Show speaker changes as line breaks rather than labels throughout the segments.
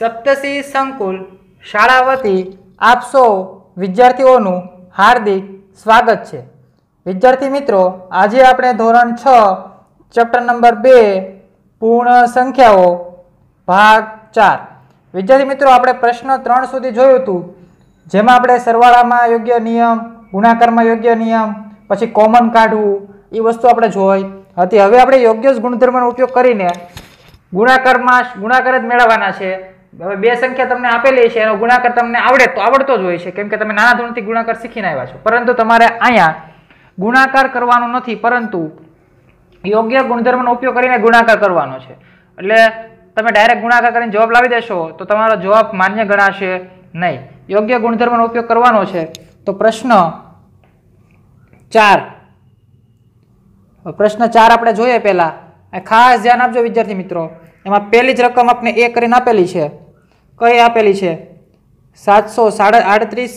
સપ્તસિંહ સંકુલ શાળા વતી આપ સૌ વિદ્યાર્થીઓનું હાર્દિક સ્વાગત છે વિદ્યાર્થી મિત્રો આજે આપણે ધોરણ છ ચેપ્ટર નંબર બે પૂર્ણ સંખ્યાઓ ભાગ ચાર વિદ્યાર્થી મિત્રો આપણે પ્રશ્ન ત્રણ સુધી જોયું હતું જેમાં આપણે સરવાળામાં યોગ્ય નિયમ ગુણાકારમાં યોગ્ય નિયમ પછી કોમન કાઢવું એ વસ્તુ આપણે જોઈ હતી હવે આપણે યોગ્ય જ ગુણધર્મનો ઉપયોગ કરીને ગુણાકારમાં ગુણાકાર જ મેળવવાના છે હવે બે સંખ્યા તમને આપેલી છે એનો ગુણાકાર તમને આવડે તો આવડતો જ હોય છે કેમ કે તમે નાના ધોરણથી ગુણાકાર શીખીને આવ્યા છો પરંતુ તમારે અહીંયા ગુણાકાર કરવાનો નથી પરંતુ યોગ્ય ગુણધર્મનો ઉપયોગ કરીને ગુણાકાર કરવાનો છે એટલે તમે ડાયરેક્ટ ગુણાકાર કરીને જવાબ લાવી દેશો તો તમારો જવાબ માન્ય ગણાશે નહીં યોગ્ય ગુણધર્મનો ઉપયોગ કરવાનો છે તો પ્રશ્ન ચાર પ્રશ્ન ચાર આપણે જોઈએ પહેલાં ખાસ ધ્યાન આપજો વિદ્યાર્થી મિત્રો એમાં પહેલી જ રકમ આપણે એ કરીને આપેલી છે કઈ આપેલી છે સાતસો સાડા આડત્રીસ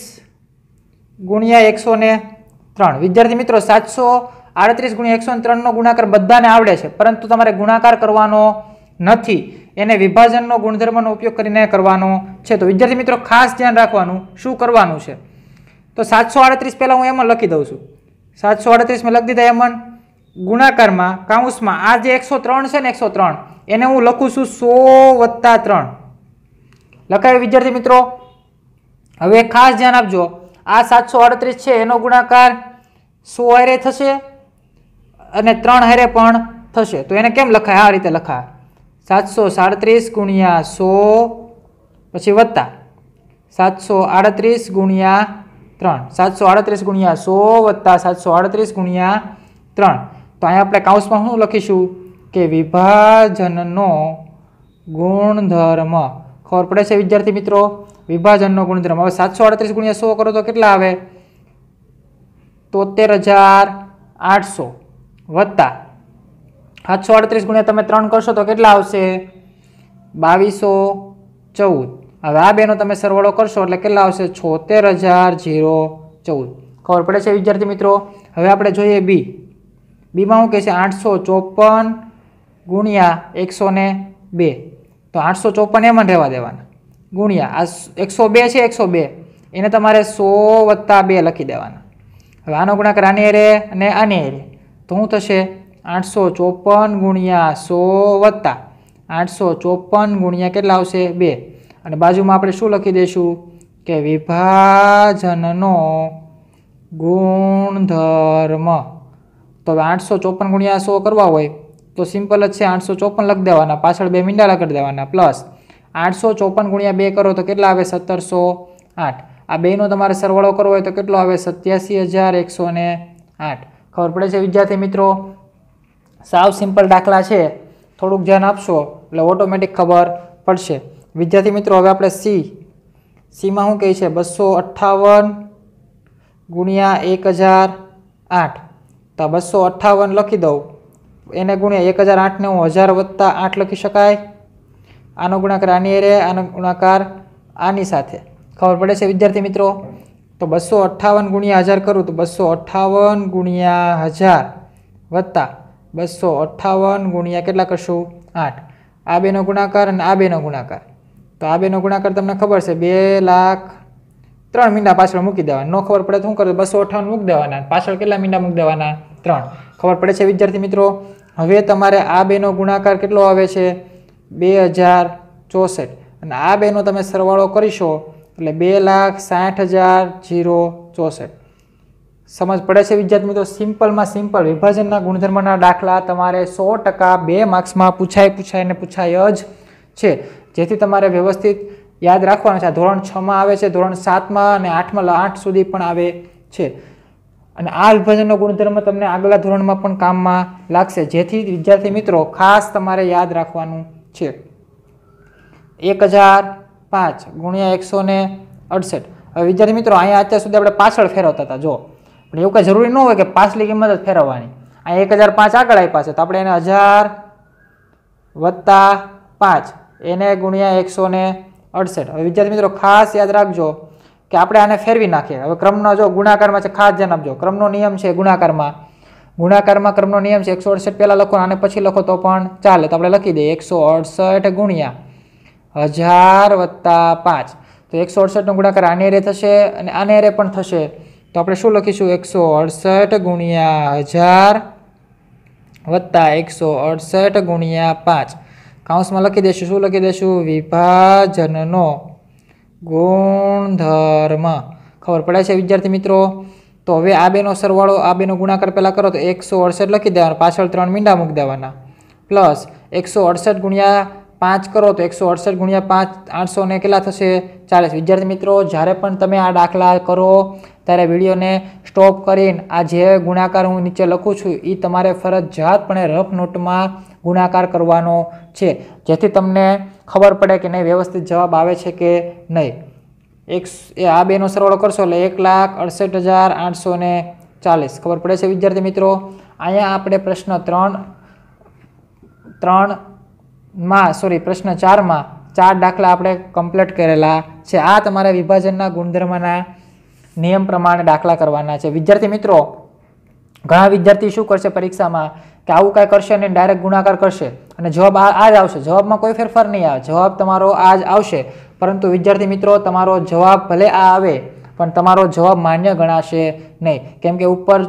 ગુણ્યા એકસો ને ત્રણ વિદ્યાર્થી મિત્રો સાતસો આડત્રીસ ગુણ્યા એકસો ને ત્રણનો ગુણાકાર બધાને આવડે છે પરંતુ તમારે ગુણાકાર કરવાનો નથી એને વિભાજનનો ગુણધર્મનો ઉપયોગ કરીને કરવાનો છે તો વિદ્યાર્થી મિત્રો ખાસ ધ્યાન રાખવાનું શું કરવાનું છે તો સાતસો આડત્રીસ પહેલાં હું એમાં લખી દઉં છું સાતસો આડત્રીસ મેં લખી દીધા એમન ગુણાકારમાં કાઉસમાં આ જે એકસો ત્રણ છે ને એકસો ત્રણ એને હું લખું છું સો વત્તા ત્રણ લખાય વિદ્યાર્થી મિત્રો હવે ખાસ ધ્યાન આપજો આ સાતસો અડત્રીસ છે એનો ગુણાકાર સો હારે થશે અને ત્રણ હારે પણ થશે તો એને કેમ લખાય આ રીતે લખાય સાતસો સાડત્રીસ ગુણ્યા સો પછી વત્તા સાતસો આડત્રીસ ગુણ્યા ત્રણ સાતસો આડત્રીસ ગુણ્યા સો વત્તા સાતસો આડત્રીસ ગુણ્યા ત્રણ તો અહીંયા આપણે કાઉન્સમાં શું લખીશું કે વિભાજનનો ગુણધર્મ ખબર પડે છે વિદ્યાર્થી મિત્રો વિભાજનનો ગુણધર્મ હવે સાતસો આડત્રીસ ગુણ્યા સો કરો તો કેટલા આવે તોતેર હજાર આઠસો વત્તા સાતસો આડત્રીસ ગુણ્યા તમે ત્રણ કરશો તો કેટલા આવશે બાવીસો ચૌદ હવે આ બેનો તમે સરવાળો કરશો એટલે કેટલા આવશે છોતેર હજાર જીરો ચૌદ ખબર પડે છે વિદ્યાર્થી મિત્રો હવે આપણે જોઈએ બી બીમાં શું કહે છે આઠસો ચોપન ગુણ્યા એકસો ને બે તો આઠસો ચોપન એમ રહેવા દેવાના ગુણ્યા આ એકસો બે છે એકસો બે એને તમારે સો વત્તા બે લખી દેવાના હવે આનો ગુણાક આને રે અને આને રે તો શું થશે આઠસો ચોપન ગુણ્યા સો વત્તા આઠસો ચોપન ગુણ્યા કેટલા આવશે બે અને બાજુમાં આપણે શું લખી દઈશું કે વિભાજનનો ગુણધર્મ તો હવે આઠસો ચોપન ગુણ્યા સો કરવા હોય તો સિમ્પલ જ છે આઠસો ચોપન લખી દેવાના પાછળ બે મીંડાળા કરી દેવાના પ્લસ આઠસો ચોપન ગુણ્યા બે કરો તો કેટલા આવે સત્તરસો આઠ આ બેનો તમારે સરવાળો કરવો હોય તો કેટલો આવે સત્યાસી હજાર એકસો ને આઠ ખબર પડે છે વિદ્યાર્થી મિત્રો સાવ સિમ્પલ દાખલા છે થોડુંક ધ્યાન આપશો એટલે ઓટોમેટિક ખબર પડશે વિદ્યાર્થી મિત્રો હવે આપણે સી સીમાં શું કહે છે બસો અઠ્ઠાવન ગુણ્યા એક હજાર આઠ તો બસો અઠ્ઠાવન લખી દઉં એને ગુણ્યા એક હજાર આઠને હું હજાર વત્તા આઠ લખી શકાય આનો ગુણાકાર આની એરે આનો ગુણાકાર આની સાથે ખબર પડે છે વિદ્યાર્થી મિત્રો તો બસો અઠ્ઠાવન ગુણ્યા હજાર કરું તો બસો અઠ્ઠાવન ગુણ્યા હજાર વત્તા બસો અઠ્ઠાવન ગુણ્યા કેટલા કરશું આઠ આ બેનો ગુણાકાર અને આ બેનો ગુણાકાર તો આ બેનો ગુણાકાર તમને ખબર છે બે લાખ ત્રણ મીંડા પાછળ મૂકી દેવાના ન ખબર પડે તો શું કરવું બસો અઠ્ઠાવન મૂકી દેવાના પાછળ કેટલા મીંડા મૂકી દેવાના ત્રણ ખબર પડે છે વિદ્યાર્થી મિત્રો હવે તમારે આ બેનો ગુણાકાર કેટલો આવે છે બે હજાર ચોસઠ અને આ બેનો તમે સરવાળો કરીશો એટલે બે લાખ સાઠ હજાર જીરો ચોસઠ સમજ પડે છે વિદ્યાર્થી મિત્રો સિમ્પલમાં સિમ્પલ વિભાજનના ગુણધર્મના દાખલા તમારે સો ટકા બે માર્ક્સમાં પૂછાય પૂછાય અને પૂછાય જ છે જેથી તમારે વ્યવસ્થિત યાદ રાખવાનું છે આ ધોરણ છમાં આવે છે ધોરણ સાતમાં અને આઠમાં આઠ સુધી પણ આવે છે અને આ વિભાજનનો ગુણધર્મ તમને આગલા ધોરણમાં પણ કામમાં લાગશે જેથી વિદ્યાર્થી મિત્રો ખાસ તમારે યાદ રાખવાનું છે એક હજાર પાંચ ગુણ્યા એકસો ને અડસઠ હવે વિદ્યાર્થી મિત્રો અહીંયા અત્યાર સુધી આપણે પાછળ ફેરવતા હતા જો પણ એવું કંઈ જરૂરી ન હોય કે પાછલી કિંમત જ ફેરવવાની આ એક હજાર પાંચ આગળ આપ્યા છે તો આપણે એને હજાર વત્તા પાંચ એને ગુણ્યા એકસો ને અડસઠ હવે વિદ્યાર્થી મિત્રો ખાસ યાદ રાખજો કે આપણે આને ફેરવી નાખીએ હવે ક્રમનો જો ગુણાકારમાં છે ખાસ ધ્યાન આપજો ક્રમનો નિયમ છે ગુણાકારમાં ગુણાકારમાં ક્રમનો નિયમ છે એકસો અડસઠ પહેલાં લખો અને પછી લખો તો પણ ચાલે તો આપણે લખી દઈએ એકસો અડસઠ ગુણ્યા હજાર વત્તા પાંચ તો એકસો અડસઠનો ગુણાકાર આને એરે થશે અને આને એરે પણ થશે તો આપણે શું લખીશું એકસો અડસઠ ગુણ્યા હજાર વત્તા એકસો અડસઠ ગુણ્યા પાંચ કાઉન્સમાં લખી દઈશું શું લખી દઈશું વિભાજનનો ગુણધર્મ ખબર પડે છે વિદ્યાર્થી મિત્રો તો હવે આ બેનો સરવાળો આ બેનો ગુણાકાર પહેલાં કરો તો એકસો અડસઠ લખી દેવાનું પાછળ ત્રણ મીંડા મૂકી દેવાના પ્લસ એકસો અડસઠ ગુણ્યા પાંચ કરો તો એકસો અડસઠ ગુણ્યા પાંચ આઠસો ને કેટલા થશે ચાલીસ વિદ્યાર્થી મિત્રો જ્યારે પણ તમે આ દાખલા કરો ત્યારે વિડીયોને સ્ટોપ કરીને આ જે ગુણાકાર હું નીચે લખું છું એ તમારે ફરજિયાતપણે રફ નોટમાં ગુણાકાર કરવાનો છે જેથી તમને ખબર પડે કે નહીં વ્યવસ્થિત જવાબ આવે છે કે નહીં એક એ આ બેનો સરવાળો કરશો એટલે એક લાખ અડસઠ હજાર આઠસો ને ચાલીસ ખબર પડે છે વિદ્યાર્થી મિત્રો અહીંયા આપણે પ્રશ્ન ત્રણ ત્રણમાં સોરી પ્રશ્ન ચારમાં ચાર દાખલા આપણે કમ્પ્લીટ કરેલા છે આ તમારા વિભાજનના ગુણધર્મના નિયમ પ્રમાણે દાખલા કરવાના છે વિદ્યાર્થી મિત્રો ઘણા વિદ્યાર્થી શું કરશે પરીક્ષામાં કે આવું કાંઈ કરશે અને ડાયરેક્ટ ગુણાકાર કરશે અને જવાબ આ જ આવશે જવાબમાં કોઈ ફેરફાર નહીં આવે જવાબ તમારો આ જ આવશે પરંતુ વિદ્યાર્થી મિત્રો તમારો જવાબ ભલે આ આવે પણ તમારો જવાબ માન્ય ગણાશે નહીં કેમ કે ઉપર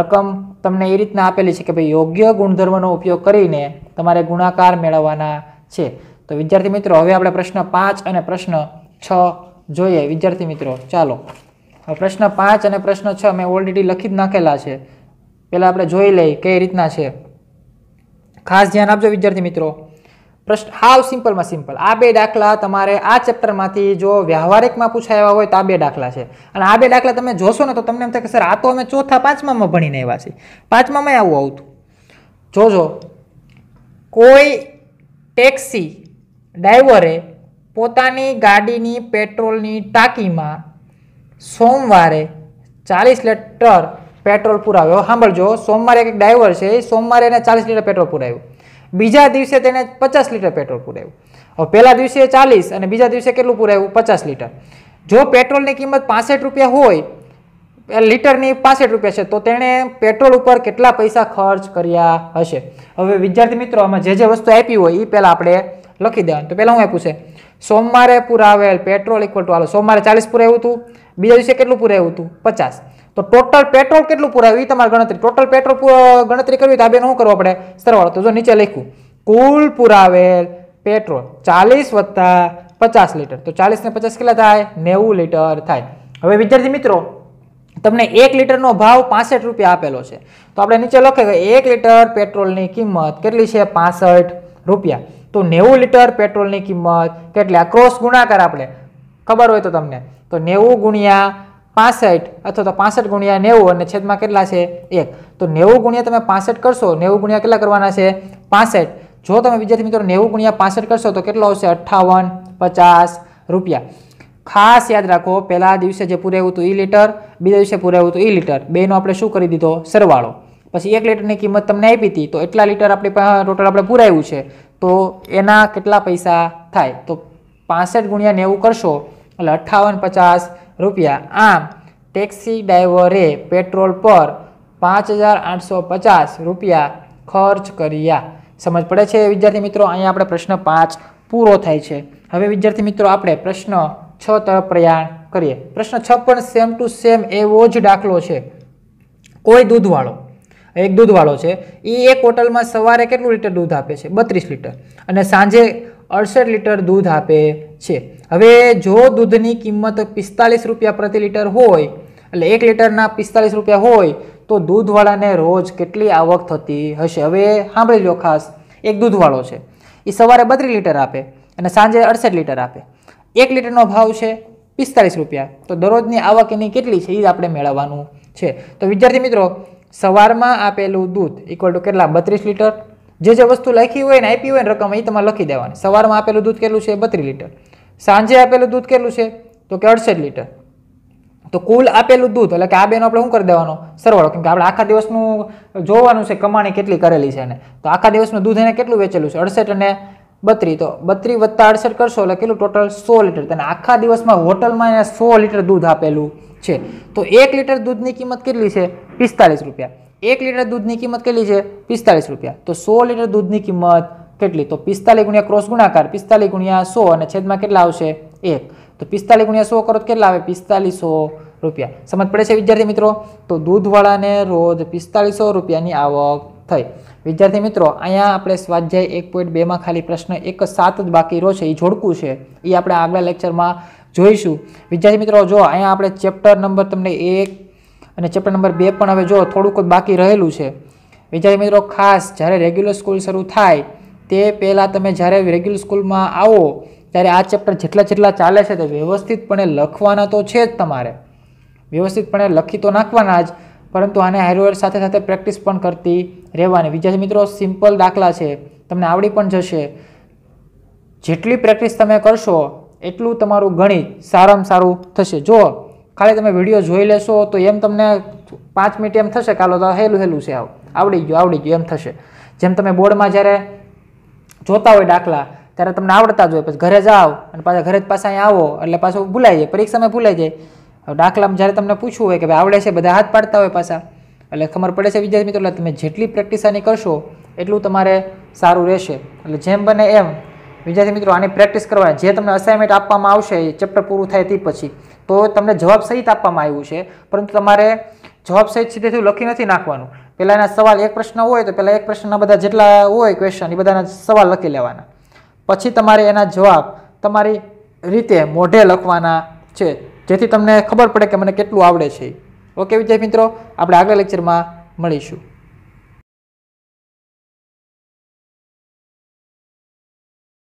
રકમ તમને એ રીતના આપેલી છે કે ભાઈ યોગ્ય ગુણધર્મનો ઉપયોગ કરીને તમારે ગુણાકાર મેળવવાના છે તો વિદ્યાર્થી મિત્રો હવે આપણે પ્રશ્ન પાંચ અને પ્રશ્ન છ જોઈએ વિદ્યાર્થી મિત્રો ચાલો પ્રશ્ન પાંચ અને પ્રશ્ન છ મેં ઓલરેડી લખી જ નાખેલા છે પહેલાં આપણે જોઈ લઈએ કઈ રીતના છે ખાસ ધ્યાન આપજો વિદ્યાર્થી મિત્રો પ્રશ્ન હાવ સિમ્પલમાં સિમ્પલ આ બે દાખલા તમારે આ ચેપ્ટરમાંથી જો વ્યવહારિકમાં પૂછાયા હોય તો આ બે દાખલા છે અને આ બે દાખલા તમે જોશો ને તો તમને એમ થાય કે સર આ તો અમે ચોથા પાંચમામાં ભણીને આવ્યા છીએ પાંચમામાં આવું આવતું જોજો કોઈ ટેક્સી ડ્રાઈવરે પોતાની ગાડીની પેટ્રોલની ટાંકીમાં સોમવારે ચાલીસ લીટર પેટ્રોલ પુરાવ્યો સાંભળજો સોમવારે એક ડ્રાઈવર છે એ સોમવારે એને ચાલીસ લીટર પેટ્રોલ પુરાવ્યું બીજા દિવસે તેને પચાસ લીટર પેટ્રોલ પુરાવ્યું હવે પહેલા દિવસે ચાલીસ અને બીજા દિવસે કેટલું પુરાવ્યું પચાસ લીટર જો પેટ્રોલની કિંમત પાસઠ રૂપિયા હોય લીટરની પાસઠ રૂપિયા છે તો તેણે પેટ્રોલ ઉપર કેટલા પૈસા ખર્ચ કર્યા હશે હવે વિદ્યાર્થી મિત્રો આમાં જે જે વસ્તુ આપી હોય એ પહેલાં આપણે લખી દેવાનું તો પહેલાં હું આપ્યું છે સોમવારે પુરાવેલ પેટ્રોલ ઇક્વલ ટુ હાલો સોમવારે ચાલીસ પુરાવ્યું હતું બીજા દિવસે કેટલું પુરાવ્યું હતું પચાસ તો ટોટલ પેટ્રોલ કેટલું પુરાવ્યું એ તમારે ગણતરી ટોટલ પેટ્રોલ ગણતરી કરવી તો આ બેન શું કરવો પડે સરવાળો તો જો નીચે લખ્યું કુલ પુરાવેલ પેટ્રોલ ચાલીસ વત્તા પચાસ લીટર તો ચાલીસ ને પચાસ કેટલા થાય નેવું લીટર થાય હવે વિદ્યાર્થી મિત્રો તમને એક લીટરનો ભાવ પાસઠ રૂપિયા આપેલો છે તો આપણે નીચે લખે કે એક લીટર પેટ્રોલની કિંમત કેટલી છે પાસઠ રૂપિયા તો નેવું લીટર પેટ્રોલની કિંમત કેટલી આ ક્રોસ ગુણાકાર આપણે ખબર હોય તો તમને તો નેવું ગુણ્યા પાસઠ અથવા તો પાસઠ ગુણ્યા નેવું અને છેદમાં કેટલા છે એક તો નેવું ગુણ્યા તમે પાસઠ કરશો નેવું ગુણ્યા કેટલા કરવાના છે પાસઠ જો તમે વિદ્યાર્થી મિત્રો નેવું ગુણ્યા પાસઠ કરશો તો કેટલો આવશે અઠ્ઠાવન પચાસ રૂપિયા ખાસ યાદ રાખો પહેલા દિવસે જે પૂરાયું હતું એ લીટર બીજા દિવસે પૂરાયું હતું એ લીટર બેનો આપણે શું કરી દીધો સરવાળો પછી એક લીટરની કિંમત તમને આપી હતી તો એટલા લીટર આપણે ટોટલ આપણે પૂરાયું છે તો એના કેટલા પૈસા થાય તો પાસઠ ગુણ્યા નેવું કરશો એટલે અઠ્ઠાવન પચાસ રૂપિયા આમ ટેક્સી ડ્રાઈવરે પેટ્રોલ પર પાંચ હજાર આઠસો પચાસ રૂપિયા ખર્ચ કર્યા સમજ પડે છે વિદ્યાર્થી મિત્રો અહીંયા આપણે પ્રશ્ન પાંચ પૂરો થાય છે હવે વિદ્યાર્થી મિત્રો આપણે પ્રશ્ન છ તરફ પ્રયાણ કરીએ પ્રશ્ન છ પણ સેમ ટુ સેમ એવો જ દાખલો છે કોઈ દૂધવાળો એક દૂધવાળો છે એ એક હોટલમાં સવારે કેટલું લીટર દૂધ આપે છે બત્રીસ લીટર અને સાંજે અડસઠ લીટર દૂધ આપે છે હવે જો દૂધની કિંમત પિસ્તાલીસ રૂપિયા પ્રતિ લિટર હોય એટલે એક લિટરના પિસ્તાલીસ રૂપિયા હોય તો દૂધવાળાને રોજ કેટલી આવક થતી હશે હવે સાંભળી લો ખાસ એક દૂધવાળો છે એ સવારે બત્રીસ લીટર આપે અને સાંજે અડસઠ લીટર આપે એક લીટરનો ભાવ છે પિસ્તાલીસ રૂપિયા તો દરરોજની આવક એની કેટલી છે એ આપણે મેળવવાનું છે તો વિદ્યાર્થી મિત્રો સવારમાં આપેલું દૂધ ઇક્વલ ટુ કેટલા બત્રીસ લીટર જે જે વસ્તુ લખી હોય ને આપી હોય ને રકમ એ તમારે લખી દેવાની સવારમાં આપેલું દૂધ કેટલું છે બત્રીસ લીટર સાંજે આપેલું દૂધ કેટલું છે તો કે અડસઠ લીટર તો કુલ આપેલું દૂધ એટલે કે આ બેનો આપણે શું કરી દેવાનો સરવાળો કેમ કે આપણે આખા દિવસનું જોવાનું છે કમાણી કેટલી કરેલી છે એને તો આખા દિવસનું દૂધ એને કેટલું વેચેલું છે અડસઠ અને બત્રી તો બત્રી વત્તા અડસઠ કરશો એટલે કેટલું ટોટલ સો લીટર તને આખા દિવસમાં હોટલમાં એને સો લીટર દૂધ આપેલું છે તો એક લીટર દૂધની કિંમત કેટલી છે પિસ્તાળીસ રૂપિયા એક લીટર દૂધની કિંમત કેટલી છે પિસ્તાળીસ રૂપિયા તો સો લીટર દૂધની કિંમત કેટલી તો પિસ્તાલીસ ગુણ્યા ક્રોસ ગુણાકાર પિસ્તાલીસ ગુણ્યા સો અને છેદમાં કેટલા આવશે એક તો પિસ્તાલીસ ગુણ્યા સો કરો તો કેટલા આવે પિસ્તાલીસો રૂપિયા સમજ પડે છે વિદ્યાર્થી મિત્રો તો દૂધવાળાને રોજ પિસ્તાલીસો રૂપિયાની આવક થઈ વિદ્યાર્થી મિત્રો અહીંયા આપણે સ્વાધ્યાય એક પોઈન્ટ બેમાં ખાલી પ્રશ્ન એક સાત જ બાકી રહ્યો છે એ જોડકું છે એ આપણે આગલા લેક્ચરમાં જોઈશું વિદ્યાર્થી મિત્રો જો અહીંયા આપણે ચેપ્ટર નંબર તમને એક અને ચેપ્ટર નંબર બે પણ હવે જો થોડુંક બાકી રહેલું છે વિદ્યાર્થી મિત્રો ખાસ જ્યારે રેગ્યુલર સ્કૂલ શરૂ થાય તે પહેલાં તમે જ્યારે રેગ્યુલર સ્કૂલમાં આવો ત્યારે આ ચેપ્ટર જેટલા જેટલા ચાલે છે તે વ્યવસ્થિતપણે લખવાના તો છે જ તમારે વ્યવસ્થિતપણે લખી તો નાખવાના જ પરંતુ આને હાર્ડવેર સાથે સાથે પ્રેક્ટિસ પણ કરતી રહેવાની વિદ્યાર્થી મિત્રો સિમ્પલ દાખલા છે તમને આવડી પણ જશે જેટલી પ્રેક્ટિસ તમે કરશો એટલું તમારું ગણિત સારામાં સારું થશે જો ખાલી તમે વિડીયો જોઈ લેશો તો એમ તમને પાંચ મિનિટ એમ થશે કાલો તો હેલું હેલું છે આવ આવડી ગયું આવડી ગયું એમ થશે જેમ તમે બોર્ડમાં જ્યારે જોતા હોય દાખલા ત્યારે તમને આવડતા જ હોય પછી ઘરે જાઓ અને પાછા ઘરે જ પાછા અહીંયા આવો એટલે પાછું ભૂલાઈ જાય પરીક્ષામાં ભૂલાઈ જાય દાખલામાં જ્યારે તમને પૂછવું હોય કે ભાઈ આવડે છે બધા હાથ પાડતા હોય પાછા એટલે ખબર પડે છે વિદ્યાર્થી મિત્રો એટલે તમે જેટલી પ્રેક્ટિસ આની કરશો એટલું તમારે સારું રહેશે એટલે જેમ બને એમ વિદ્યાર્થી મિત્રો આની પ્રેક્ટિસ કરવાની જે તમને અસાઇનમેન્ટ આપવામાં આવશે એ ચેપ્ટર પૂરું થાય તે પછી તો તમને જવાબ સહિત આપવામાં આવ્યું છે પરંતુ તમારે જવાબ સહિત સીધેથી લખી નથી નાખવાનું પહેલાંના સવાલ એક પ્રશ્ન હોય તો પહેલાં એક પ્રશ્નના બધા જેટલા હોય ક્વેશ્ચન એ બધાના સવાલ લખી લેવાના પછી તમારે એના જવાબ તમારી રીતે મોઢે લખવાના છે જેથી તમને ખબર પડે કે મને કેટલું આવડે છે ઓકે વિદ્યાર્થી મિત્રો આપણે આગળ લેક્ચરમાં મળીશું